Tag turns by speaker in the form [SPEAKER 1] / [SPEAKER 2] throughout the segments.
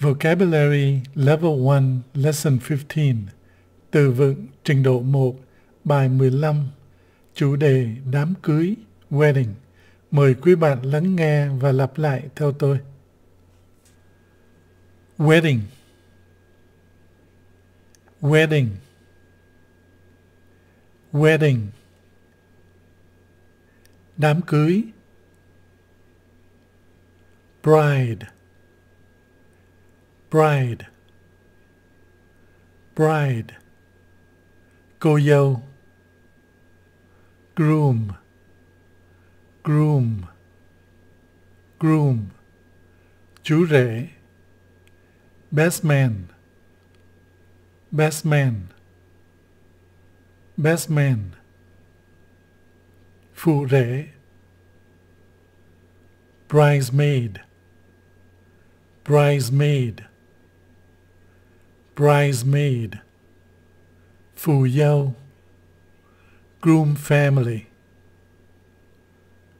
[SPEAKER 1] Vocabulary Level 1 Lesson 15 Từ vựng trình độ 1 Bài 15 Chủ đề đám cưới Wedding Mời quý bạn lắng nghe và lặp lại theo tôi. Wedding Wedding Wedding Đám cưới Bride bride, bride, goyo, groom, groom, groom, jure, best man, best man, best man, Fure. bridesmaid, bridesmaid, bridesmaid, phù dâu, groom family,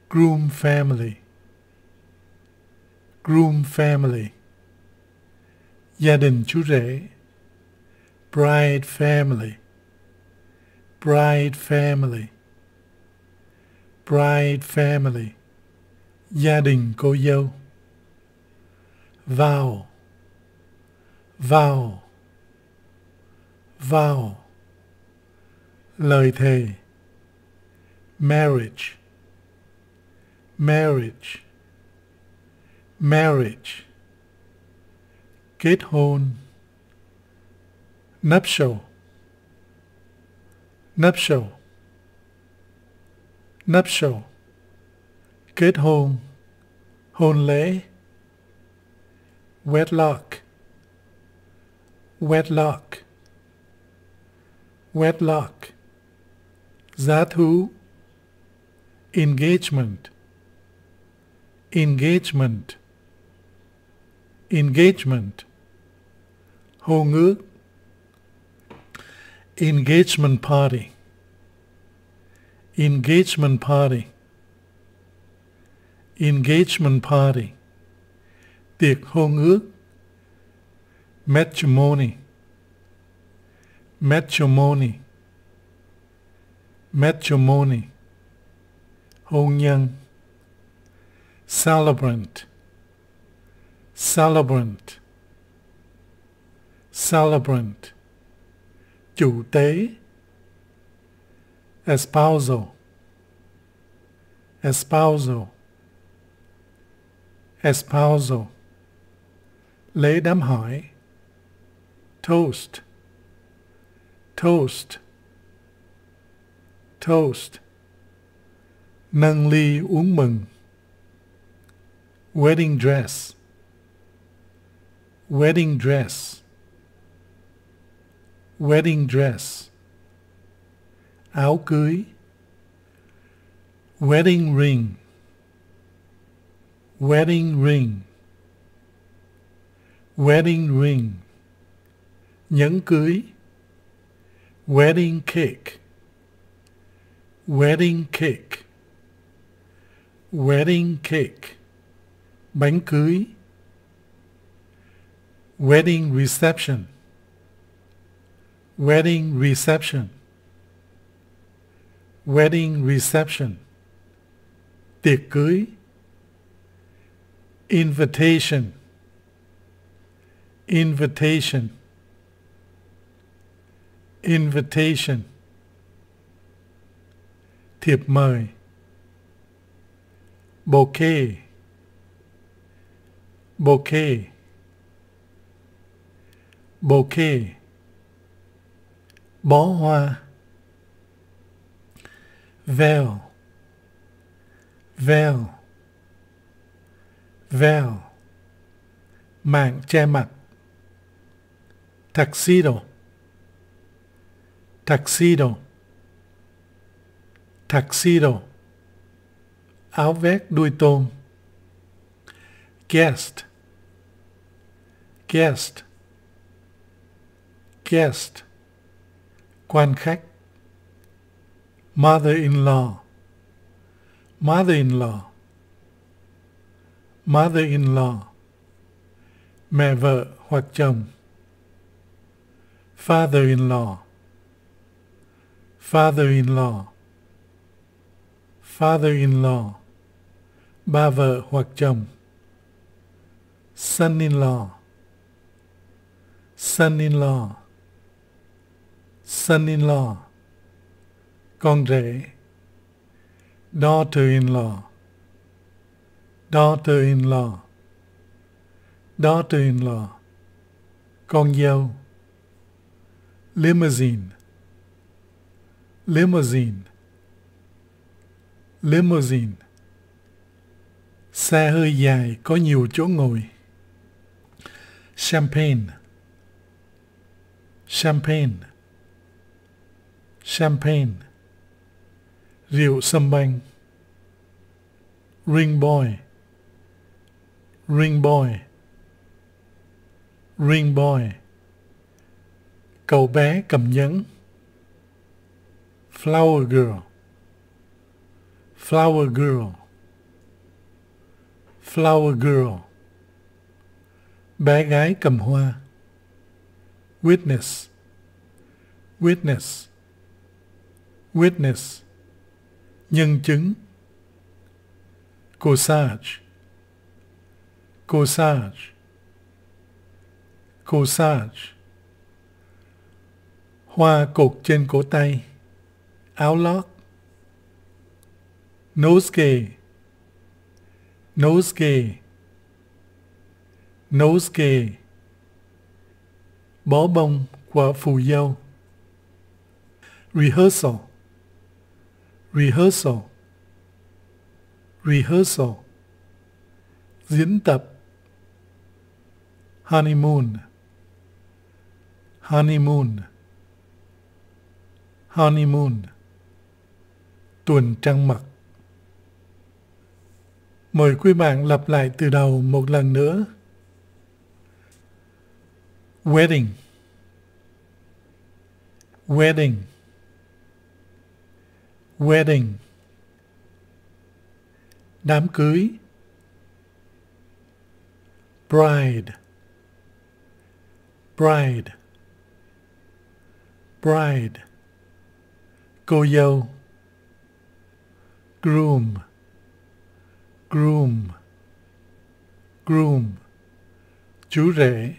[SPEAKER 1] groom family, groom family, gia đình chú rể, bride family, bride family, bride family, gia đình cô dâu, vow, vow, vow, lời thề, marriage, marriage, marriage, kết hôn, nuptial, nuptial, nuptial, kết hôn, hôn lễ, wedlock, wedlock wedlock, who. engagement, engagement, engagement, hongu, engagement party, engagement party, engagement party, tiệc hongu, matrimony, matrimony matrimony hôn celebrant celebrant celebrant chủ tế espousal espousal espousal lễ đám hỏi toast toast toast nâng ly uống mừng wedding dress wedding dress wedding dress áo cưới wedding ring wedding ring wedding ring nhẫn cưới wedding cake wedding cake wedding cake bánh cưới wedding reception wedding reception wedding reception tiệc cưới invitation invitation invitation thiệp mời bouquet bouquet bouquet bó hoa veil veil veil mạng che mặt tuxedo tuxedo tuxedo áo vest đuôi tôm guest guest guest quan khách mother-in-law mother-in-law mother-in-law mẹ vợ hoặc chồng father-in-law father-in-law father-in-law ba vợ hoặc chồng son-in-law son-in-law son-in-law con rể daughter-in-law daughter-in-law daughter-in-law con dâu limousine limousine limousine xe hơi dài có nhiều chỗ ngồi champagne champagne champagne rượu sâm banh ring boy ring boy ring boy cậu bé cầm nhẫn flower girl flower girl flower girl bé gái cầm hoa witness witness witness nhân chứng corsage corsage corsage hoa cột trên cổ tay áo lót nosegay nosegay nosegay bó bông của phù dâu rehearsal rehearsal rehearsal diễn tập honeymoon honeymoon honeymoon tuần trăng mật. Mời quý bạn lặp lại từ đầu một lần nữa. Wedding Wedding Wedding Đám cưới Bride Bride Bride Cô dâu groom, groom, groom, Jure.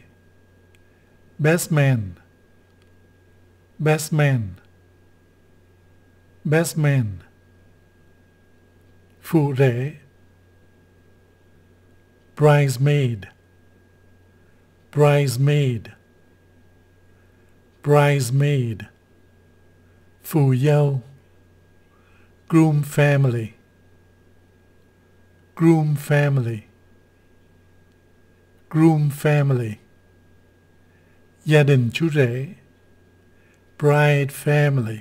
[SPEAKER 1] best man, best man, best man, phụ bridesmaid, bridesmaid, bridesmaid, phù groom family groom family groom family gia đình chú rể bride family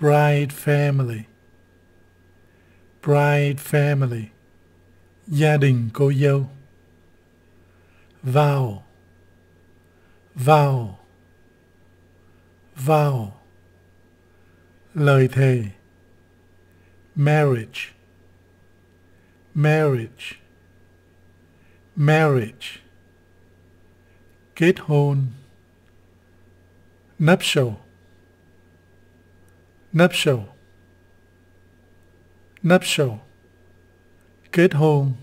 [SPEAKER 1] bride family bride family gia đình cô dâu vào vào vào lời thề marriage, marriage, marriage, Get hôn, nuptial, nuptial, nuptial, Get hôn,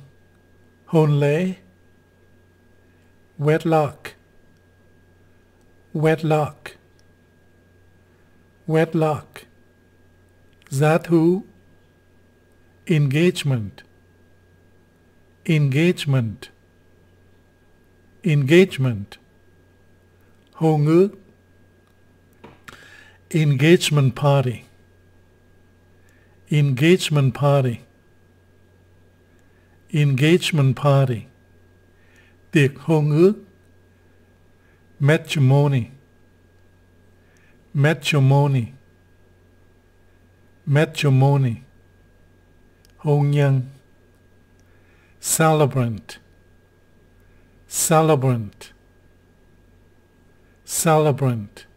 [SPEAKER 1] hôn lễ, wedlock, wedlock, wedlock, giá thú, engagement engagement engagement hô engagement party engagement party engagement party tiệc hôn ước matrimony matrimony matrimony hôn nhân celebrant celebrant celebrant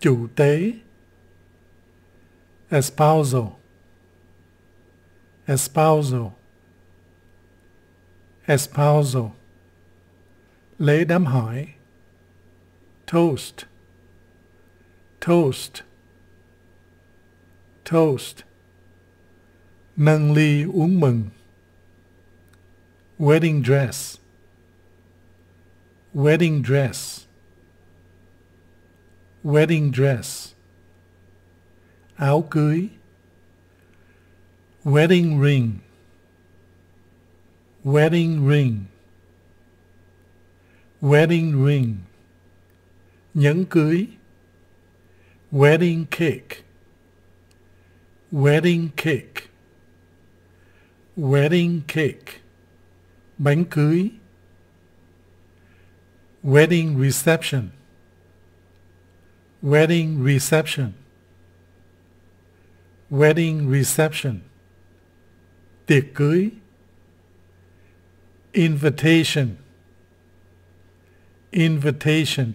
[SPEAKER 1] chủ tế espousal espousal espousal lễ đám hỏi toast toast toast Nâng ly uống mừng Wedding dress Wedding dress Wedding dress Áo cưới Wedding ring Wedding ring Wedding ring Nhẫn cưới Wedding cake Wedding cake Wedding cake. Bánh cưới. Wedding reception. Wedding reception. Wedding reception. Tiệc cưới. Invitation. Invitation.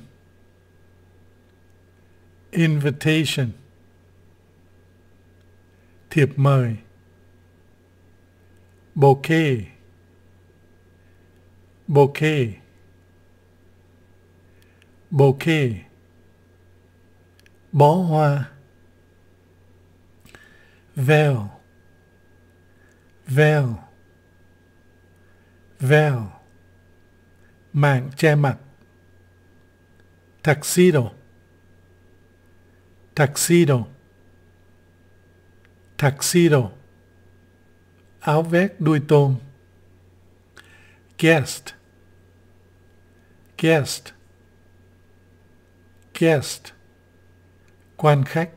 [SPEAKER 1] Invitation. Thiệp mời. bouquet bouquet bouquet bó hoa veil veil veil mạng che mặt tuxedo tuxedo tuxedo áo vét đuôi tôm. Guest. Guest. Guest. Quan khách.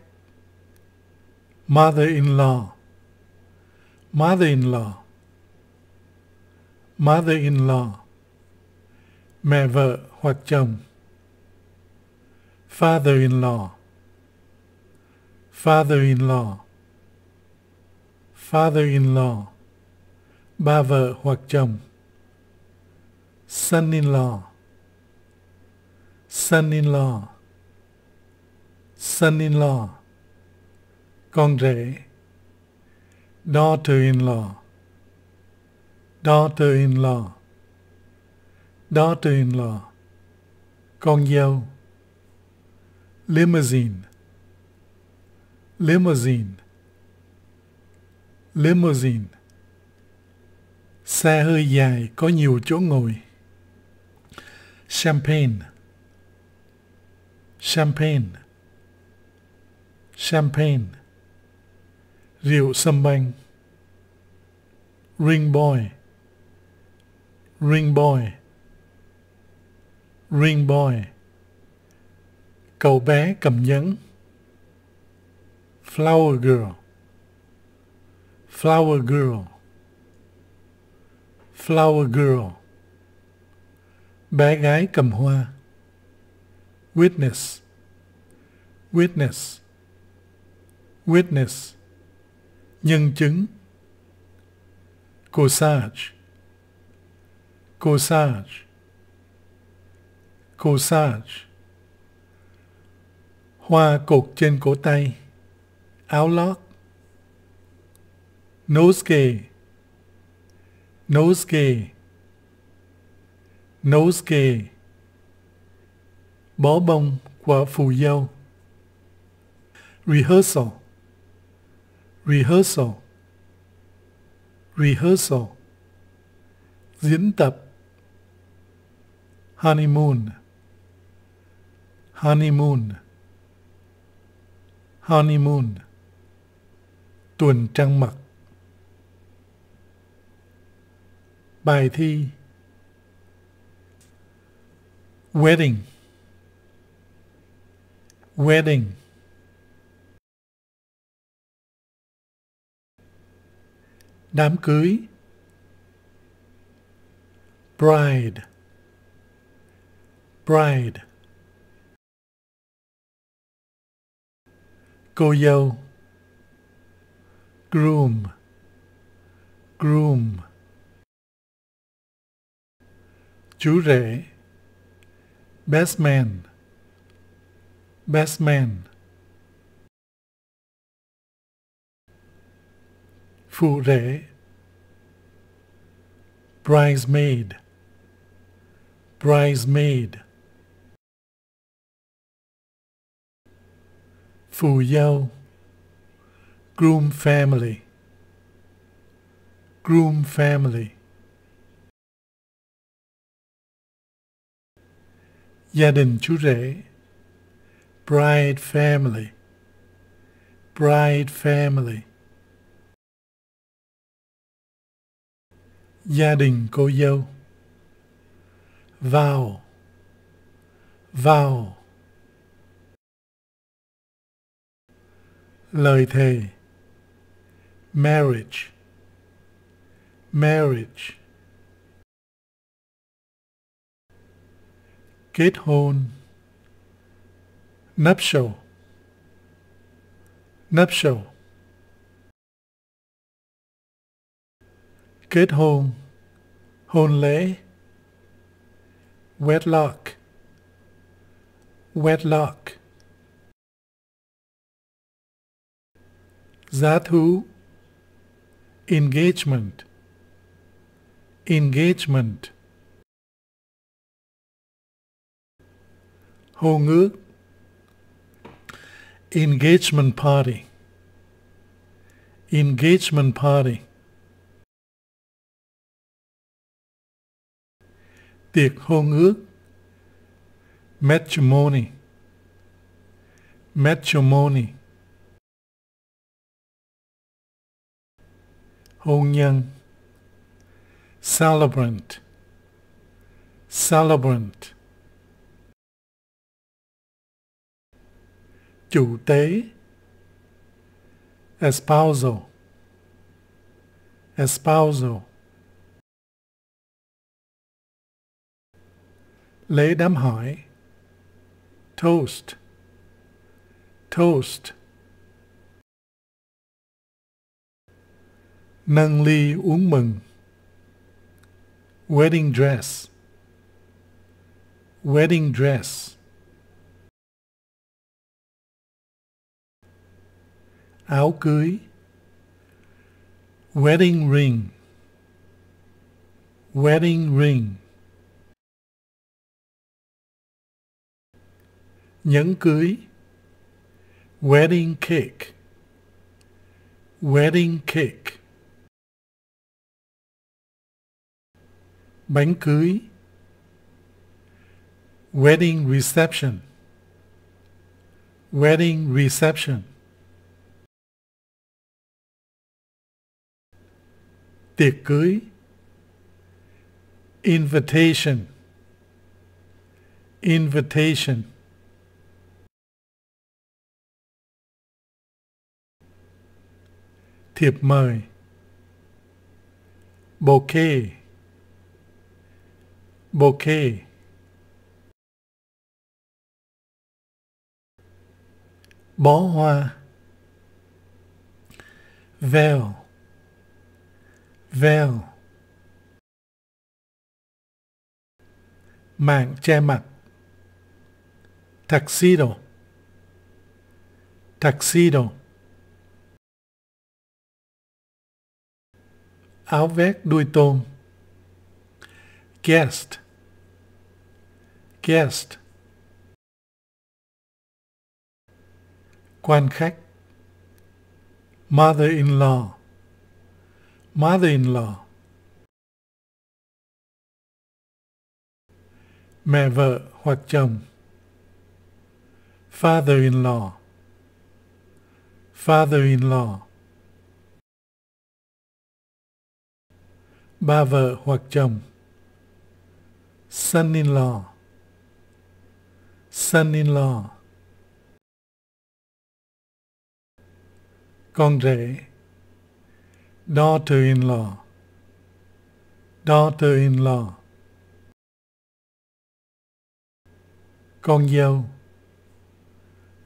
[SPEAKER 1] Mother-in-law. Mother-in-law. Mother-in-law. Mẹ vợ hoặc chồng. Father-in-law. Father-in-law. Father-in-law Bà vợ hoặc chồng Son-in-law Son-in-law Son-in-law Con rể Daughter-in-law Daughter-in-law Daughter-in-law Con dâu Limousine Limousine Limousine Xe hơi dài có nhiều chỗ ngồi. Champagne. Champagne. Champagne. Rượu sâm banh. Ring boy. Ring boy. Ring boy. Cậu bé cầm nhẫn. Flower girl. Flower girl Flower Girl Bé gái cầm hoa Witness Witness Witness Nhân chứng Corsage Corsage Corsage Hoa cột trên cổ tay Áo lót Nosegay nosegay nosegay bó bông của phù dâu rehearsal rehearsal rehearsal diễn tập honeymoon honeymoon honeymoon tuần trăng mật Bài thi Wedding Wedding Đám cưới Bride Bride Cô dâu Groom Groom Jure, best man, best man. Fure, bridesmaid, bridesmaid. Phù dâu, groom family, groom family. gia đình chú rể, bride family, bride family. Gia đình cô dâu, vào, vào. Lời thề, marriage, marriage. Get Githorn Nuptial Nuptial Get hôn Hôn lay. Wedlock Wedlock Giá thú Engagement Engagement Hồ Engagement Party Engagement Party Tiệc hôn Matrimony Matrimony Hôn Celebrant Celebrant chủ tế espousal espousal lễ đám hỏi toast toast nâng ly uống mừng wedding dress wedding dress áo cưới wedding ring wedding ring nhẫn cưới wedding cake wedding cake bánh cưới wedding reception wedding reception tiệc cưới invitation invitation thiệp mời bouquet bouquet bó hoa veil veil mạng che mặt tuxedo tuxedo áo vest đuôi tôm guest guest quan khách mother-in-law Mother-in-law Mẹ vợ hoặc chồng Father-in-law Father-in-law Ba vợ hoặc chồng Son-in-law Son-in-law Con rể daughter-in-law, daughter-in-law. Con dâu,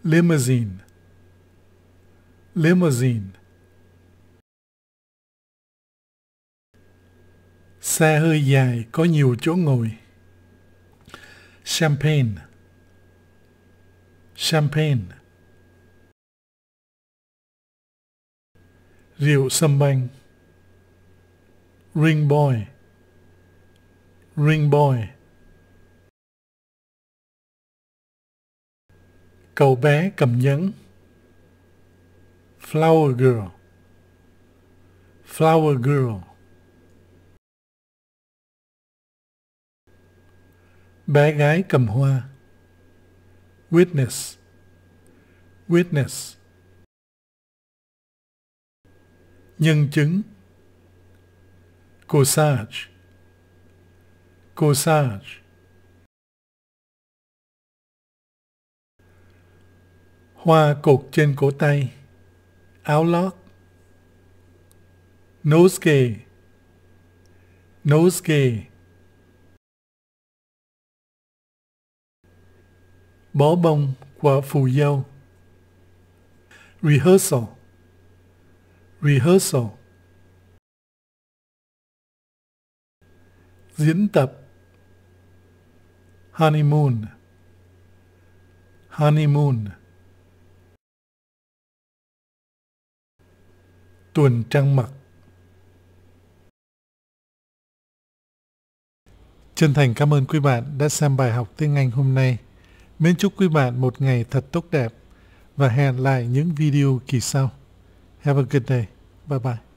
[SPEAKER 1] limousine, limousine. Xe hơi dài có nhiều chỗ ngồi. Champagne, champagne. Rượu sâm banh Ring boy Ring boy Cậu bé cầm nhẫn Flower girl Flower girl Bé gái cầm hoa Witness Witness Nhân chứng Corsage Corsage Hoa cột trên cổ tay Áo lót Nosegay Nosegay Bó bông quả phù dâu Rehearsal Rehearsal Diễn tập Honeymoon Honeymoon Tuần trăng mật Chân thành cảm ơn quý bạn đã xem bài học tiếng Anh hôm nay. Mến chúc quý bạn một ngày thật tốt đẹp và hẹn lại những video kỳ sau. Have a good day. Bye bye.